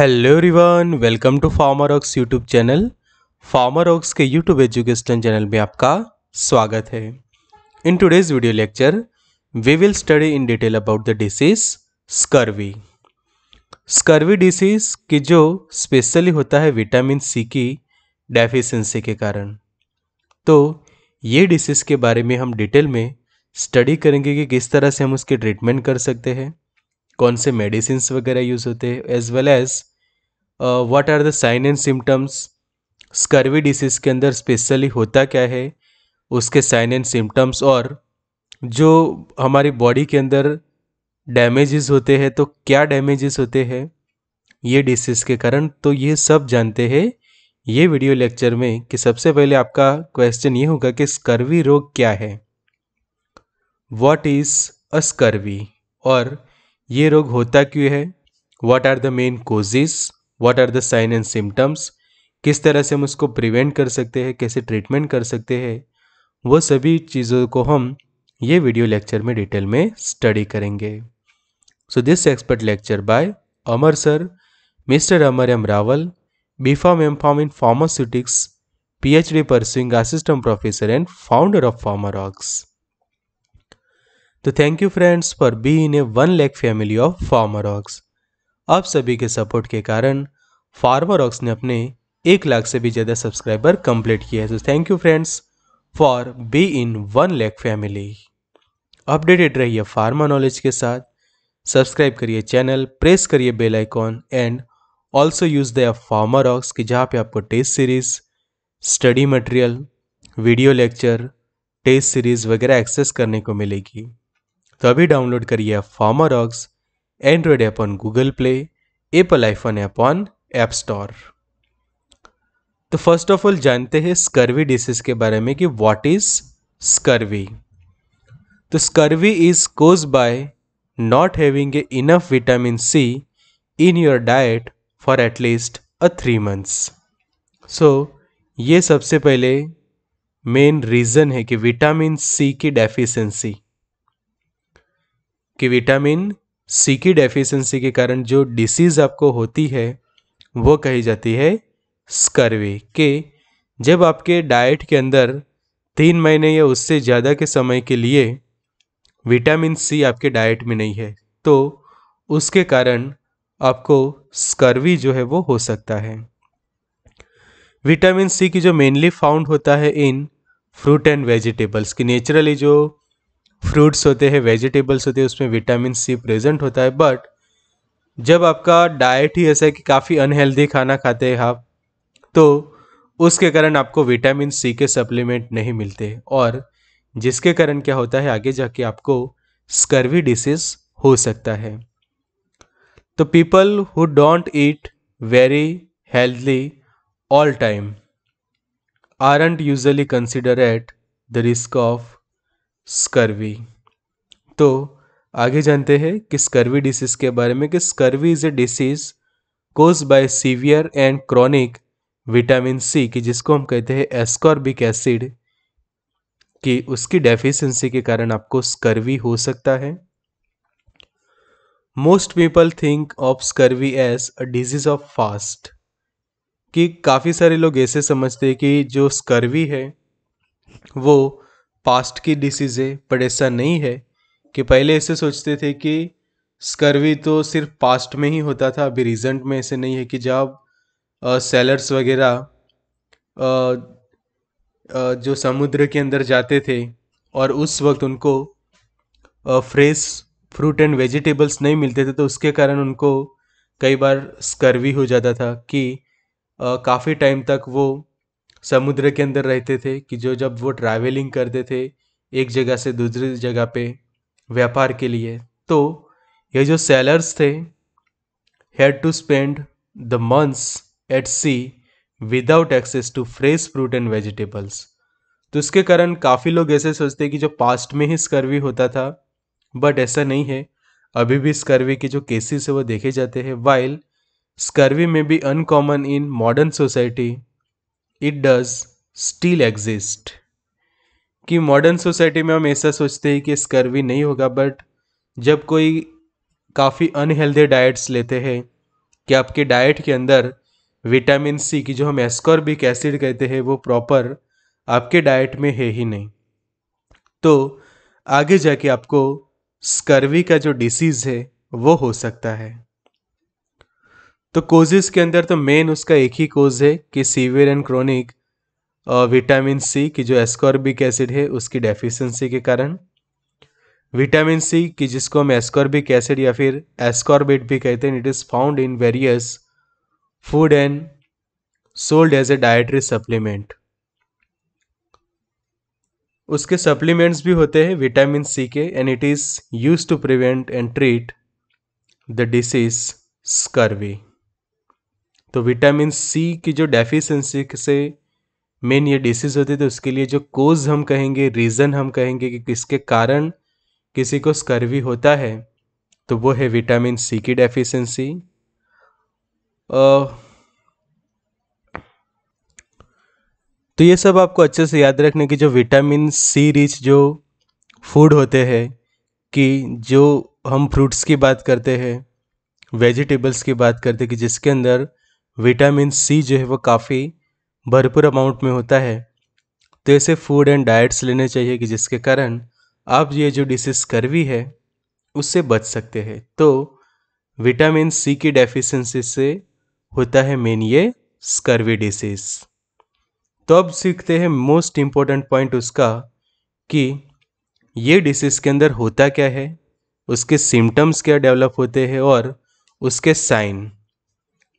Hello रिवन welcome to Pharmarox YouTube channel Pharmarox के YouTube education channel में आपका स्वागत है in today's video lecture we will study in detail about the disease scurvy scurvy disease की जो specially होता है विटामिन सी की डेफिशिएंसी के कारण तो ये डिसीज़ के बारे में हम डिटेल में स्टडी करेंगे कि किस तरह से हम उसके ट्रीटमेंट कर सकते हैं कौन से मेडिसिन वगैरह यूज़ होते हैं as well as what are the sign and symptoms scurvy disease के अंदर स्पेशली होता क्या है उसके साइन एंड सिम्टम्स और जो हमारी बॉडी के अंदर डैमेजेस होते हैं तो क्या डैमेजेस होते हैं ये डिसीज़ के कारण तो ये सब जानते हैं ये वीडियो लेक्चर में कि सबसे पहले आपका क्वेश्चन ये होगा कि स्कर्वी रोग क्या है वॉट इज़ अस्कर्वी और ये रोग होता क्यों है what are the main causes what are the sign and symptoms किस तरह से हम उसको प्रिवेंट कर सकते हैं कैसे ट्रीटमेंट कर सकते हैं वो सभी चीज़ों को हम ये वीडियो लेक्चर में डिटेल में स्टडी करेंगे so this expert lecture by Amar sir mister Amar M Rawal B pharm M pharm in pharmaceutics PhD pursuing assistant professor and founder of Pharmarox. तो thank you friends for being a one lakh family of Pharmarox आप सभी के support के कारण farmer aux ने अपने एक लाख से भी ज़्यादा सब्सक्राइबर कंप्लीट किया है तो thank you friends for being one lakh family updated रहिए फार्मा नॉलेज के साथ सब्सक्राइब करिए चैनल प्रेस करिए bell icon and also use the Pharmarox की जहाँ पे आपको test series study material video lecture test series वगैरह एक्सेस करने को मिलेगी तो अभी डाउनलोड करिए Pharmarox Android app on Google Play Apple iPhone app on App Store तो फर्स्ट ऑफ ऑल जानते हैं स्कर्वी डिसीज के बारे में कि व्हाट इज स्कर्वी तो scurvy is cause by not having enough vitamin C in your diet for at least a three months so ये सबसे पहले मेन रीज़न है कि विटामिन सी की डेफिशिएंसी कि विटामिन सी की डेफिशिएंसी के कारण जो डिसीज़ आपको होती है वो कही जाती है स्कर्वी के जब आपके डाइट के अंदर तीन महीने या उससे ज़्यादा के समय के लिए विटामिन सी आपके डाइट में नहीं है तो उसके कारण आपको स्कर्वी जो है वो हो सकता है विटामिन सी की जो मेनली फाउंड होता है इन फ्रूट एंड वेजिटेबल्स की नेचुरली जो फ्रूट्स होते हैं वेजिटेबल्स होते हैं उसमें विटामिन सी प्रेजेंट होता है बट जब आपका डाइट ही ऐसा है कि काफ़ी अनहेल्दी खाना खाते हैं आप तो उसके कारण आपको विटामिन सी के सप्लीमेंट नहीं मिलते और जिसके कारण क्या होता है आगे जाके आपको स्कर्वी डिसीज हो सकता है तो people who don't eat very healthily all time are and usually consider at the risk of scurvy तो आगे जानते हैं कि स्कर्वी डिसीज के बारे में कि scurvy is a disease cause by severe and chronic vitamin C की जिसको हम कहते हैं एस्कॉर्बिक एसिड कि उसकी डेफिशिएंसी के कारण आपको स्कर्वी हो सकता है most people think of scurvy as a disease of past कि काफ़ी सारे लोग ऐसे समझते हैं कि जो स्कर्वी है वो पास्ट की डिसीज़ है पर ऐसा नहीं है कि पहले ऐसे सोचते थे कि स्कर्वी तो सिर्फ पास्ट में ही होता था अभी रिजेंट में ऐसे नहीं है कि जब सेलर्स वगैरह जो समुद्र के अंदर जाते थे और उस वक्त उनको फ्रेश फ्रूट एंड वेजिटेबल्स नहीं मिलते थे तो उसके कारण उनको कई बार स्कर्वी हो जाता था कि काफ़ी टाइम तक वो समुद्र के अंदर रहते थे कि जो जब वो ट्रैवलिंग करते थे एक जगह से दूसरी जगह पे व्यापार के लिए तो ये जो सेलर्स थे had to spend the months at sea without access to fresh fruit and vegetables तो इसके कारण काफ़ी लोग ऐसे सोचते हैं कि जो पास्ट में ही स्कर्वी होता था बट ऐसा नहीं है अभी भी स्कर्वी के जो केसेस है वो देखे जाते हैं वाइल स्कर्वी में भी uncommon in modern society it does still exist कि मॉडर्न सोसाइटी में हम ऐसा सोचते हैं कि स्कर्वी नहीं होगा बट जब कोई काफ़ी अनहेल्दी डाइट्स लेते हैं कि आपके डाइट के अंदर विटामिन सी की जो हम एस्कॉर्बिक एसिड कहते हैं वो प्रॉपर आपके डाइट में है ही नहीं तो आगे जाके आपको स्कर्वी का जो डिसीज़ है वो हो सकता है तो कोजेस के अंदर तो मेन उसका एक ही कोज है कि severe and chronic vitamin C की जो एस्कॉर्बिक एसिड है उसकी डेफिशिएंसी के कारण विटामिन सी की जिसको हम एस्कॉर्बिक एसिड या फिर एस्कॉर्बेट भी कहते हैं it is found in various food and sold as a dietary supplement उसके सप्लीमेंट्स भी होते हैं विटामिन सी के and it is use to prevent and treat the disease scurvy तो विटामिन सी की जो डेफिशिएंसी से मेन ये डिसीज होती है तो उसके लिए जो कोज हम कहेंगे रीज़न हम कहेंगे कि किसके कारण किसी को स्कर्वी होता है तो वो है विटामिन सी की डेफिशिएंसी तो ये सब आपको अच्छे से याद रखने की जो विटामिन सी रिच जो फूड होते हैं कि जो हम फ्रूट्स की बात करते हैं वेजिटेबल्स की बात करते हैं कि जिसके अंदर विटामिन सी जो है वो काफ़ी भरपूर अमाउंट में होता है तो ऐसे फूड एंड डाइट्स लेने चाहिए कि जिसके कारण आप ये जो डिसीज़ करवी है उससे बच सकते हैं तो विटामिन सी की डेफिशिएंसी से होता है मेन ये स्कर्वी डिसीज़ तो अब सीखते हैं मोस्ट इम्पॉर्टेंट पॉइंट उसका कि ये डिसीज़ के अंदर होता क्या है उसके सिम्टम्स क्या डेवलप होते हैं और उसके साइन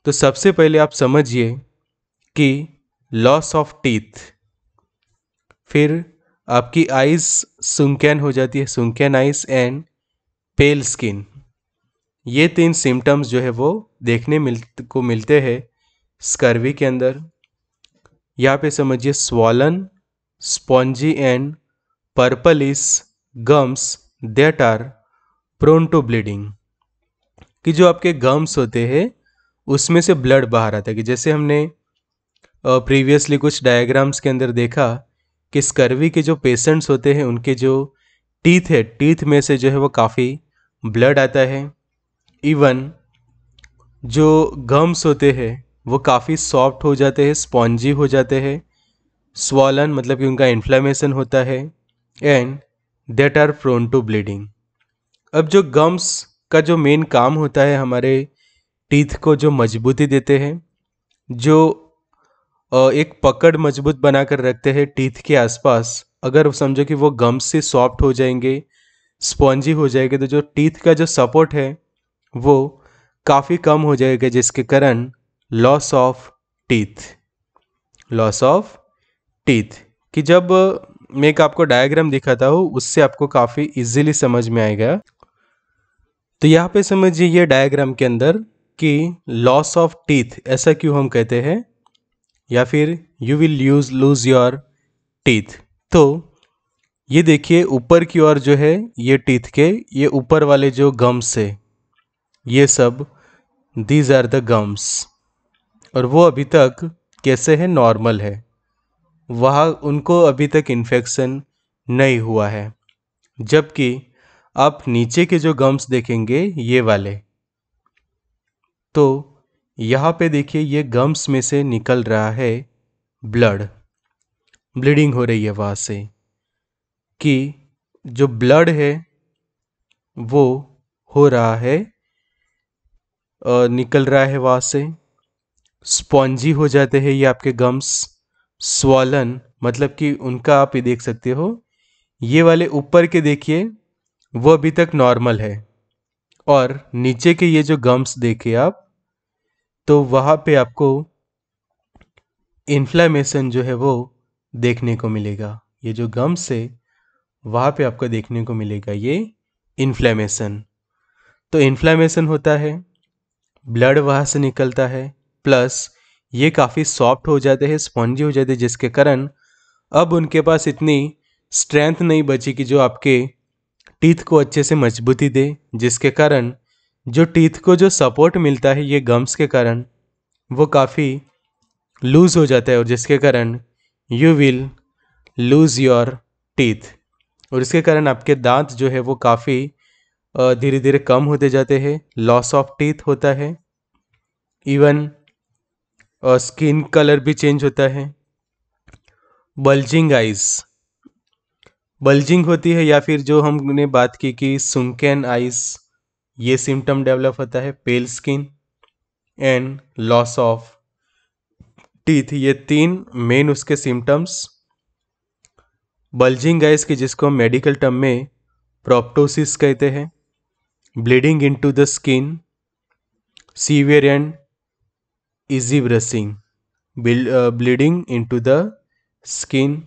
तो सबसे पहले आप समझिए कि लॉस ऑफ टीथ फिर आपकी आइज सुनकैन हो जाती है sunken eyes and pale skin ये तीन सिम्टम्स जो है वो देखने मिल को मिलते हैं स्कर्वी के अंदर यहाँ पे समझिए swollen spongy and purplish gums that are prone to bleeding कि जो आपके गम्स होते हैं उसमें से ब्लड बाहर आता है कि जैसे हमने प्रीवियसली कुछ डायग्राम्स के अंदर देखा कि स्कर्वी के जो पेशेंट्स होते हैं उनके जो टीथ है टीथ में से जो है वो काफ़ी ब्लड आता है इवन जो गम्स होते हैं वो काफ़ी सॉफ्ट हो जाते हैं स्पॉन्जी हो जाते हैं स्वॉलन मतलब कि उनका इन्फ्लामेशन होता है and that are prone to bleeding अब जो गम्स का जो मेन काम होता है हमारे टीथ को जो मजबूती देते हैं जो एक पकड़ मजबूत बनाकर रखते हैं टीथ के आसपास अगर समझो कि वो गम से सॉफ्ट हो जाएंगे स्पॉन्जी हो जाएंगे तो जो टीथ का जो सपोर्ट है वो काफ़ी कम हो जाएगा जिसके कारण loss of teeth loss of teeth कि जब मैं एक आपको डायग्राम दिखाता हूँ उससे आपको काफ़ी इजीली समझ में आएगा तो यहाँ पे समझिए ये डायग्राम के अंदर कि लॉस ऑफ टीथ ऐसा क्यों हम कहते हैं या फिर you will use lose your teeth तो ये देखिए ऊपर की ओर जो है ये टीथ के ये ऊपर वाले जो गम्स है ये सब दीज आर द गम्स और वो अभी तक कैसे है नॉर्मल है वहाँ उनको अभी तक इन्फेक्शन नहीं हुआ है जबकि आप नीचे के जो गम्स देखेंगे ये वाले तो यहाँ पे देखिए ये गम्स में से निकल रहा है ब्लड ब्लीडिंग हो रही है वहाँ से कि जो ब्लड है वो हो रहा है निकल रहा है वहाँ से स्पॉन्जी हो जाते हैं ये आपके गम्स स्वॉलन मतलब कि उनका आप ये देख सकते हो ये वाले ऊपर के देखिए वो अभी तक नॉर्मल है और नीचे के ये जो गम्स देखिए आप तो वहाँ पे आपको इन्फ्लामेशन जो है वो देखने को मिलेगा ये जो गम्स है वहाँ पे आपको देखने को मिलेगा ये इन्फ्लामेशन तो इन्फ्लामेशन होता है ब्लड वहाँ से निकलता है प्लस ये काफ़ी सॉफ्ट हो जाते हैं स्पॉन्जी हो जाते हैं जिसके कारण अब उनके पास इतनी स्ट्रेंथ नहीं बची कि जो आपके टीथ को अच्छे से मजबूती दे जिसके कारण जो टीथ को जो सपोर्ट मिलता है ये गम्स के कारण वो काफ़ी लूज़ हो जाता है और जिसके कारण you will lose your teeth और इसके कारण आपके दांत जो है वो काफ़ी धीरे धीरे कम होते जाते हैं लॉस ऑफ टीथ होता है इवन स्किन कलर भी चेंज होता है बल्जिंग आइज़ बल्जिंग होती है या फिर जो हमने बात की कि सुनकेन आइज़ ये सिम्टम डेवलप होता है pale skin and loss of teeth ये तीन मेन उसके सिम्टम्स बल्जिंग गैस की जिसको हम मेडिकल टर्म में प्रोप्टोसिस कहते हैं bleeding into the skin severe and easy bruising bleeding into the skin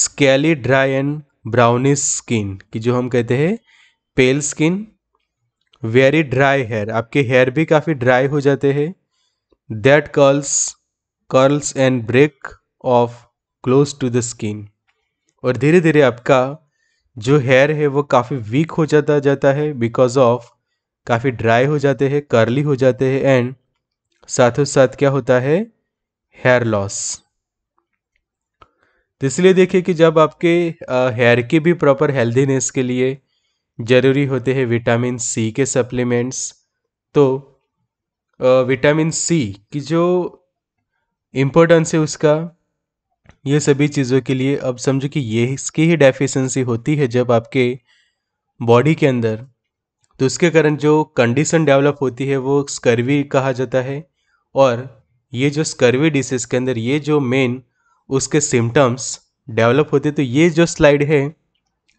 scaly dry and brownish skin की जो हम कहते हैं pale skin very dry hair आपके हेयर भी काफ़ी ड्राई हो जाते हैं that curls curls and break off close to the skin और धीरे धीरे आपका जो हेयर है वो काफ़ी वीक हो जाता जाता है बिकॉज ऑफ काफ़ी ड्राई हो जाते हैं कर्ली हो जाते हैं एंड साथों साथ क्या होता है हेयर लॉस तो इसलिए देखिए कि जब आपके हेयर की भी प्रॉपर हेल्दीनेस के लिए ज़रूरी होते हैं विटामिन सी के सप्लीमेंट्स तो विटामिन सी की जो इम्पोर्टेंस है उसका ये सभी चीज़ों के लिए अब समझो कि ये इसकी ही डेफिशिएंसी होती है जब आपके बॉडी के अंदर तो उसके कारण जो कंडीशन डेवलप होती है वो स्कर्वी कहा जाता है और ये जो स्कर्वी डिसीज़ के अंदर ये जो मेन उसके सिम्टम्स डेवलप होते तो ये जो स्लाइड है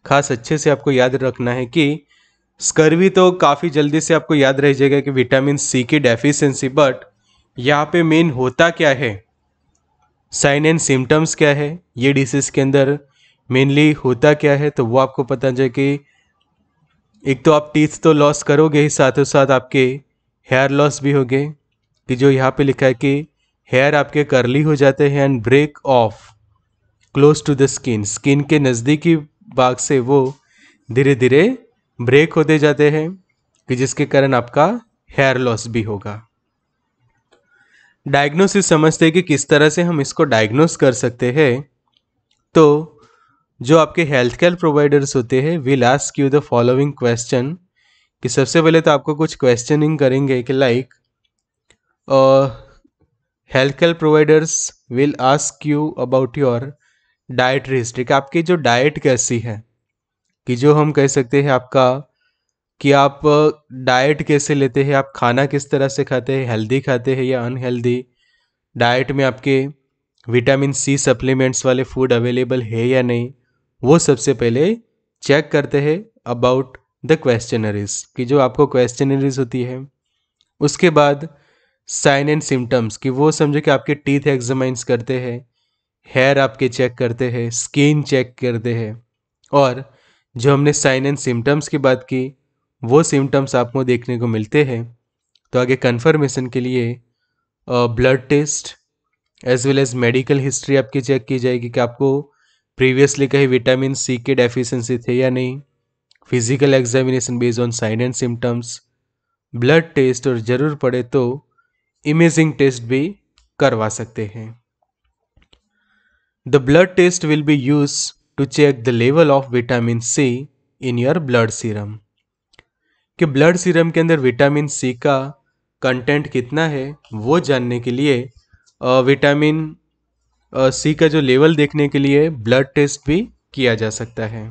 खास अच्छे से आपको याद रखना है कि स्कर्वी तो काफ़ी जल्दी से आपको याद रह जाएगा कि विटामिन सी की डेफिशिएंसी बट यहाँ पे मेन होता क्या है साइन एंड सिम्टम्स क्या है ये डिसीज़ के अंदर मेनली होता क्या है तो वो आपको पता जाए कि एक तो आप टीथ तो लॉस करोगे ही साथों साथ आपके हेयर लॉस भी हो गए कि जो यहाँ पे लिखा है कि हेयर आपके करली हो जाते हैं and break off close to the skin skin के नज़दीकी बाग से वो धीरे धीरे ब्रेक होते जाते हैं कि जिसके कारण आपका हेयर लॉस भी होगा डायग्नोसिस समझते हैं कि किस तरह से हम इसको डायग्नोस कर सकते हैं तो जो आपके हेल्थ केयर प्रोवाइडर्स होते हैं will ask you the following question कि सबसे पहले तो आपको कुछ क्वेश्चनिंग करेंगे कि like health care providers will ask you about your dietary history कि आपकी जो डाइट कैसी है कि जो हम कह सकते हैं आपका कि आप डाइट कैसे लेते हैं आप खाना किस तरह से खाते हैं हेल्दी खाते हैं या अनहेल्दी डाइट में आपके विटामिन सी सप्लीमेंट्स वाले फूड अवेलेबल है या नहीं वो सबसे पहले चेक करते हैं अबाउट द क्वेश्चनरीज कि जो आपको क्वेश्चनरीज होती है उसके बाद साइन एंड सिम्टम्स कि वो समझो कि आपके टीथ एग्जामाइंस करते हैं हेयर आपके चेक करते हैं स्किन चेक करते हैं और जो हमने साइन एंड सिम्टम्स की बात की वो सिम्टम्स आपको देखने को मिलते हैं तो आगे कन्फर्मेशन के लिए blood test as well as medical history आपकी चेक की जाएगी कि आपको प्रीवियसली कहीं विटामिन सी के डेफिशिएंसी थे या नहीं physical examination based on sign and symptoms blood test और ज़रूर पड़े तो इमेजिंग टेस्ट भी करवा सकते हैं The blood test will be used to check the level of vitamin C in your blood serum कि ब्लड सीरम के अंदर विटामिन सी का कंटेंट कितना है वो जानने के लिए विटामिन सी का जो लेवल देखने के लिए ब्लड टेस्ट भी किया जा सकता है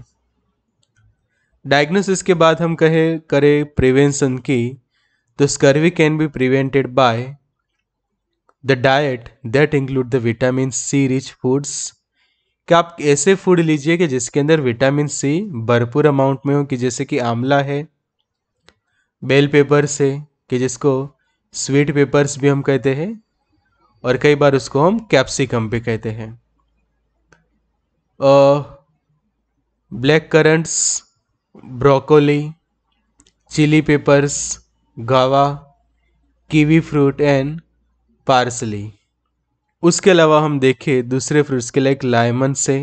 डायग्नोसिस के बाद हम कहे करें प्रिवेंशन की तो scurvy can be prevented by the diet that include the vitamin C rich foods कि आप ऐसे फूड लीजिए कि जिसके अंदर विटामिन सी भरपूर अमाउंट में हो कि जैसे कि आंवला है बेल पेपर्स है कि जिसको स्वीट पेपर्स भी हम कहते हैं और कई बार उसको हम कैप्सिकम भी कहते हैं black currants broccoli chilli peppers guava kiwi fruit and parsley उसके अलावा हम देखें दूसरे फ्रूट्स के लाइक लाइमन से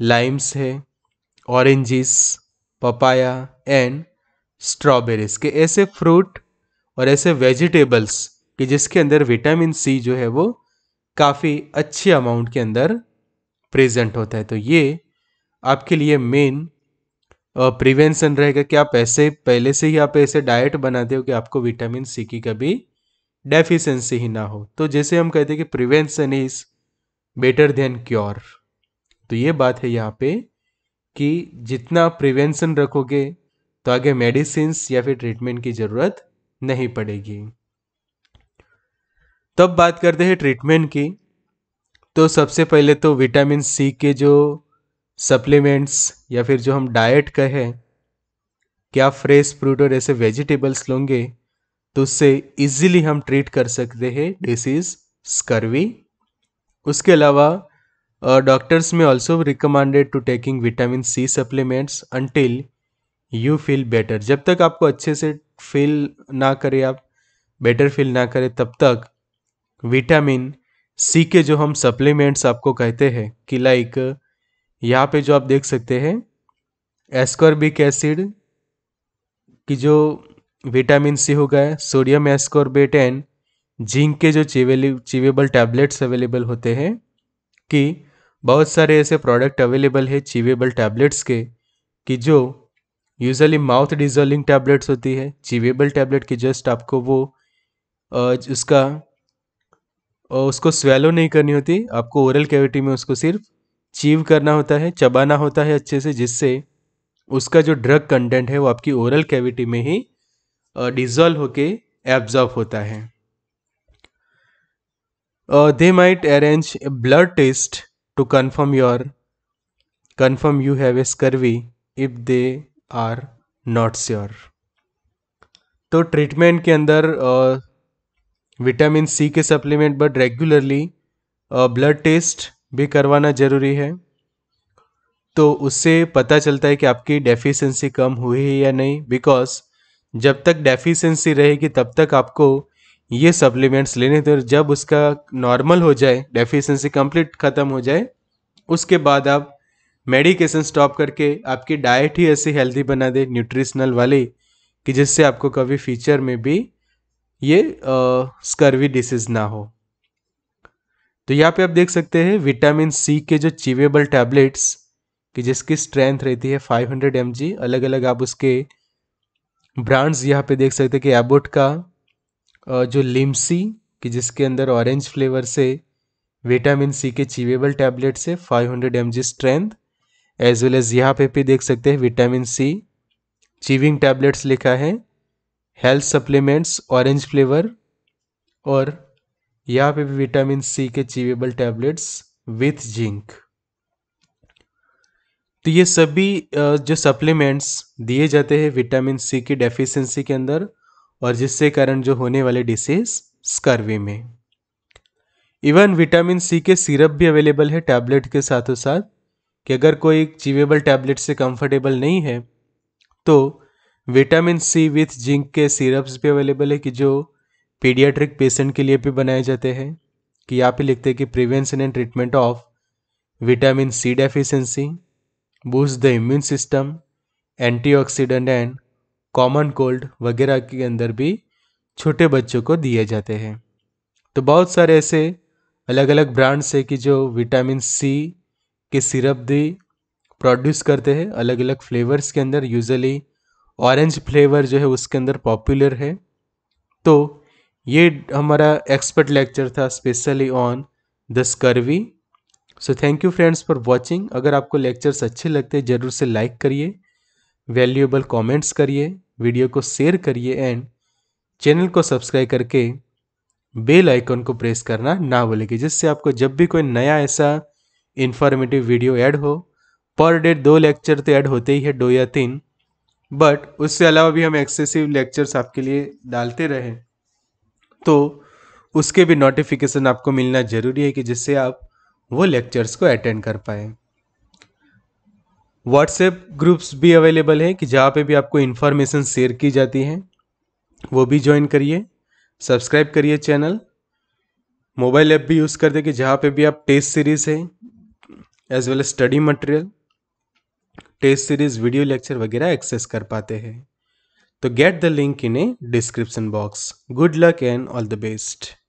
लाइम्स है ऑरेंजेस पपाया एंड स्ट्रॉबेरीज के ऐसे फ्रूट और ऐसे वेजिटेबल्स कि जिसके अंदर विटामिन सी जो है वो काफ़ी अच्छे अमाउंट के अंदर प्रेजेंट होता है तो ये आपके लिए मेन प्रिवेंसन रहेगा कि आप ऐसे पहले से ही आप ऐसे डाइट बनाते हो कि आपको विटामिन सी की कभी डेफिशिएंसी ही ना हो तो जैसे हम कहते हैं कि prevention is better than cure तो ये बात है यहाँ पे कि जितना प्रिवेंशन रखोगे तो आगे मेडिसिन या फिर ट्रीटमेंट की ज़रूरत नहीं पड़ेगी तब बात करते हैं ट्रीटमेंट की तो सबसे पहले तो विटामिन सी के जो सप्लीमेंट्स या फिर जो हम डाइट कहें क्या फ्रेश फ्रूट और ऐसे वेजिटेबल्स लोगे तो उससे इजीली हम ट्रीट कर सकते हैं डिसीज स्कर्वी उसके अलावा डॉक्टर्स में also recommended to taking vitamin C supplements until you feel better जब तक आपको अच्छे से फील ना करें आप बेटर फील ना करें तब तक विटामिन सी के जो हम सप्लीमेंट्स आपको कहते हैं कि लाइक यहाँ पे जो आप देख सकते हैं एस्कॉर्बिक एसिड की जो विटामिन सी हो गया सोडियम एस्कोरबेट एन जिंक के जो चीवेली चीवेबल टैबलेट्स अवेलेबल होते हैं कि बहुत सारे ऐसे प्रोडक्ट अवेलेबल है चीवेबल टैबलेट्स के कि जो यूजली माउथ डिजोलिंग टैबलेट्स होती है चीवेबल टैबलेट की जस्ट आपको वो उसका उसको स्वेलो नहीं करनी होती आपको ओरल कैविटी में उसको सिर्फ चीव करना होता है चबाना होता है अच्छे से जिससे उसका जो ड्रग कंटेंट है वो आपकी ओरल कैविटी में ही डिजॉल्व होके एब्जॉर्ब होता है they might arrange blood test to confirm your confirm you have a scurvy if they are not sure तो ट्रीटमेंट के अंदर विटामिन सी के supplement but regularly blood test भी करवाना ज़रूरी है तो उससे पता चलता है कि आपकी डेफिशिएंसी कम हुई है या नहीं बिकॉज जब तक डेफिशिएंसी रहेगी तब तक आपको ये सप्लीमेंट्स लेने थे और जब उसका नॉर्मल हो जाए डेफिशिएंसी कंप्लीट ख़त्म हो जाए उसके बाद आप मेडिकेशन स्टॉप करके आपकी डाइट ही ऐसी हेल्दी बना दे न्यूट्रिशनल वाली कि जिससे आपको कभी फ्यूचर में भी ये स्कर्वी डिसीज़ ना हो तो यहाँ पे आप देख सकते हैं विटामिन सी के जो चिवेबल टैबलेट्स कि जिसकी स्ट्रेंथ रहती है 500 हंड्रेड अलग अलग आप उसके ब्रांड्स यहाँ पे देख सकते हैं कि एबोट का जो लिम्सी कि जिसके अंदर ऑरेंज फ्लेवर से विटामिन सी के चीवेबल टैबलेट से 500 hundred M G strength as well as यहाँ पे भी देख सकते हैं विटामिन सी चीविंग टैबलेट्स लिखा है हेल्थ सप्लीमेंट्स ऑरेंज फ्लेवर और यहाँ पे भी विटामिन सी के चीवेबल टैबलेट्स विथ जिंक तो ये सभी जो सप्लीमेंट्स दिए जाते हैं विटामिन सी की डेफिशिएंसी के अंदर और जिससे कारण जो होने वाले डिसीज स्कर्वी में इवन विटामिन सी के सिरप भी अवेलेबल है टैबलेट के साथों साथ कि अगर कोई चीवेबल टैबलेट से कंफर्टेबल नहीं है तो विटामिन सी विथ जिंक के सिरप्स भी अवेलेबल है कि जो पीडियाट्रिक पेशेंट के लिए भी बनाए जाते हैं कि यहाँ पे लिखते हैं कि prevention and treatment of vitamin C deficiency boost the immune system antioxidant and common cold वगैरह के अंदर भी छोटे बच्चों को दिए जाते हैं तो बहुत सारे ऐसे अलग अलग ब्रांड्स है कि जो विटामिन सी के सिरप भी प्रोड्यूस करते हैं अलग अलग फ्लेवर्स के अंदर यूजली ऑरेंज फ्लेवर जो है उसके अंदर पॉपुलर है तो ये हमारा एक्सपर्ट लेक्चर था specially on the scurvy so thank you friends for watching अगर आपको लेक्चर्स अच्छे लगते हैं ज़रूर से लाइक करिए वैल्यूएबल कॉमेंट्स करिए वीडियो को शेयर करिए एंड चैनल को सब्सक्राइब करके बेल आइकन को प्रेस करना ना भूलेंगे जिससे आपको जब भी कोई नया ऐसा इन्फॉर्मेटिव वीडियो ऐड हो पर डे दो लेक्चर तो ऐड होते ही है दो या तीन बट उससे अलावा भी हम एक्सेसिव लेक्चर्स आपके लिए डालते रहें तो उसके भी नोटिफिकेशन आपको मिलना ज़रूरी है कि जिससे आप वो लेक्चर्स को अटेंड कर पाए व्हाट्सएप ग्रुप्स भी अवेलेबल है कि जहाँ पे भी आपको इन्फॉर्मेशन शेयर की जाती है वो भी ज्वाइन करिए सब्सक्राइब करिए चैनल मोबाइल ऐप भी यूज़ कर दे कि जहाँ पे भी आप टेस्ट सीरीज़ है as well as study material test series video lecture वगैरह एक्सेस कर पाते हैं तो get the link in a description box good luck and all the best